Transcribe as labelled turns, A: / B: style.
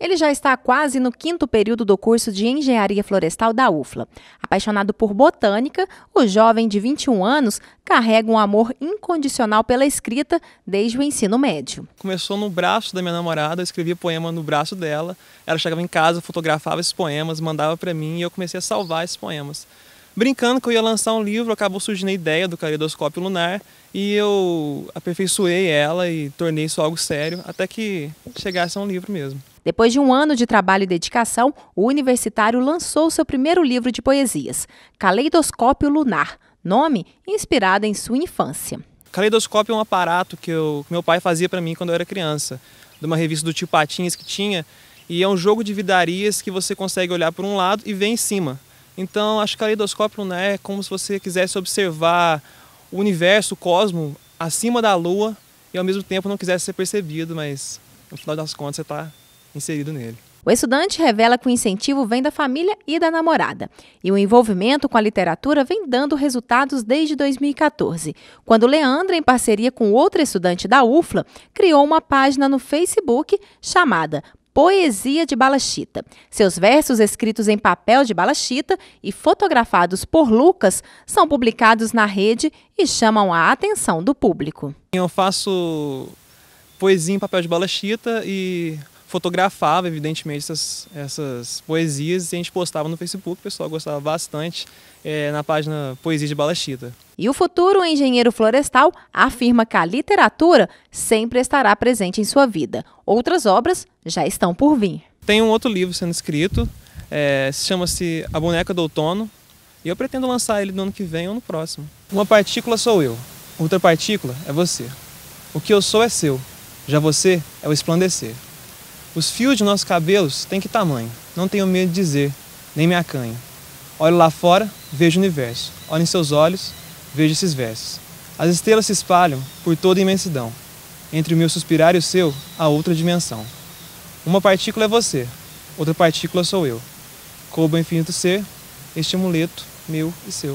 A: Ele já está quase no quinto período do curso de Engenharia Florestal da UFLA. Apaixonado por botânica, o jovem de 21 anos carrega um amor incondicional pela escrita desde o ensino médio.
B: Começou no braço da minha namorada, eu escrevia poema no braço dela. Ela chegava em casa, fotografava esses poemas, mandava para mim e eu comecei a salvar esses poemas. Brincando que eu ia lançar um livro, acabou surgindo a ideia do caleidoscópio lunar e eu aperfeiçoei ela e tornei isso algo sério até que chegasse a um livro mesmo.
A: Depois de um ano de trabalho e dedicação, o universitário lançou seu primeiro livro de poesias, Caleidoscópio Lunar, nome inspirado em sua infância.
B: Caleidoscópio é um aparato que, eu, meu pai fazia para mim quando eu era criança, de uma revista do tio Patinhas que tinha, e é um jogo de vidarias que você consegue olhar por um lado e ver em cima. Então, acho que caleidoscópio lunar é como se você quisesse observar o universo, o cosmo, acima da lua e ao mesmo tempo não quisesse ser percebido, mas no final das contas você está
A: inserido nele. O estudante revela que o incentivo vem da família e da namorada. E o envolvimento com a literatura vem dando resultados desde 2014, quando Leandra, em parceria com outra estudante da UFLA, criou uma página no Facebook chamada Poesia de Balachita. Seus versos, escritos em papel de balachita e fotografados por Lucas, são publicados na rede e chamam a atenção do público.
B: Eu faço poesia em papel de balachita e fotografava, evidentemente, essas, essas poesias e a gente postava no Facebook, o pessoal gostava bastante é, na página Poesia de Balachita.
A: E o futuro engenheiro florestal afirma que a literatura sempre estará presente em sua vida. Outras obras já estão por vir.
B: Tem um outro livro sendo escrito, é, chama-se A Boneca do Outono, e eu pretendo lançar ele no ano que vem ou no próximo. Uma partícula sou eu, outra partícula é você. O que eu sou é seu, já você é o esplandecer. Os fios de nossos cabelos têm que tamanho? Não tenho medo de dizer, nem me acanho. Olho lá fora, vejo o universo. Olho em seus olhos, vejo esses versos. As estrelas se espalham por toda a imensidão. Entre o meu suspirar e o seu, há outra dimensão. Uma partícula é você, outra partícula sou eu. Coube o infinito ser, este amuleto meu e seu.